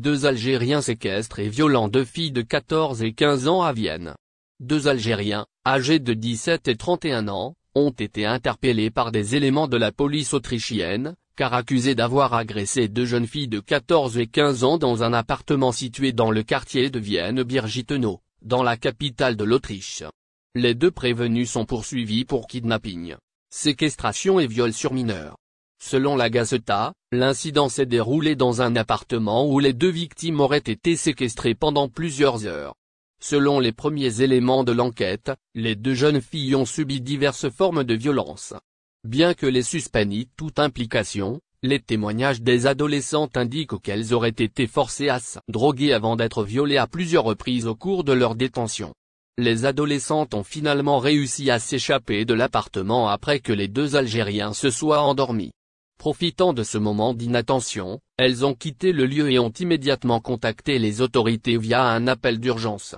Deux Algériens séquestrent et violent deux filles de 14 et 15 ans à Vienne. Deux Algériens, âgés de 17 et 31 ans, ont été interpellés par des éléments de la police autrichienne, car accusés d'avoir agressé deux jeunes filles de 14 et 15 ans dans un appartement situé dans le quartier de Vienne-Birgittenau, dans la capitale de l'Autriche. Les deux prévenus sont poursuivis pour kidnapping, séquestration et viol sur mineurs. Selon la Gazeta, l'incident s'est déroulé dans un appartement où les deux victimes auraient été séquestrées pendant plusieurs heures. Selon les premiers éléments de l'enquête, les deux jeunes filles ont subi diverses formes de violence. Bien que les suspects toute implication, les témoignages des adolescentes indiquent qu'elles auraient été forcées à se droguer avant d'être violées à plusieurs reprises au cours de leur détention. Les adolescentes ont finalement réussi à s'échapper de l'appartement après que les deux Algériens se soient endormis. Profitant de ce moment d'inattention, elles ont quitté le lieu et ont immédiatement contacté les autorités via un appel d'urgence.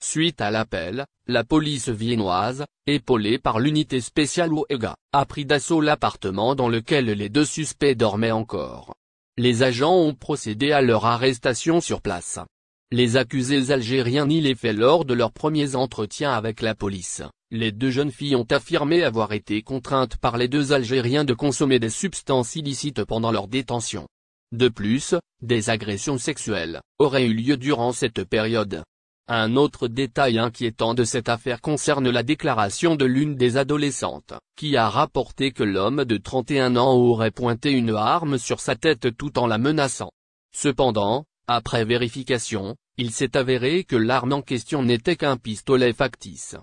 Suite à l'appel, la police viennoise, épaulée par l'unité spéciale OEGA, a pris d'assaut l'appartement dans lequel les deux suspects dormaient encore. Les agents ont procédé à leur arrestation sur place. Les accusés algériens ni les faits lors de leurs premiers entretiens avec la police, les deux jeunes filles ont affirmé avoir été contraintes par les deux Algériens de consommer des substances illicites pendant leur détention. De plus, des agressions sexuelles auraient eu lieu durant cette période. Un autre détail inquiétant de cette affaire concerne la déclaration de l'une des adolescentes, qui a rapporté que l'homme de 31 ans aurait pointé une arme sur sa tête tout en la menaçant. Cependant, après vérification, il s'est avéré que l'arme en question n'était qu'un pistolet factice.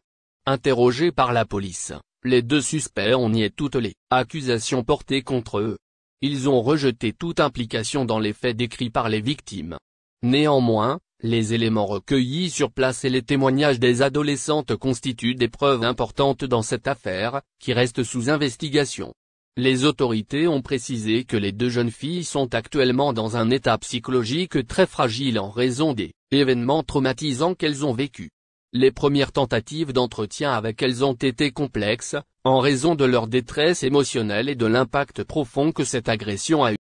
Interrogés par la police, les deux suspects ont nié toutes les accusations portées contre eux. Ils ont rejeté toute implication dans les faits décrits par les victimes. Néanmoins, les éléments recueillis sur place et les témoignages des adolescentes constituent des preuves importantes dans cette affaire, qui reste sous investigation. Les autorités ont précisé que les deux jeunes filles sont actuellement dans un état psychologique très fragile en raison des événements traumatisants qu'elles ont vécus. Les premières tentatives d'entretien avec elles ont été complexes, en raison de leur détresse émotionnelle et de l'impact profond que cette agression a eu.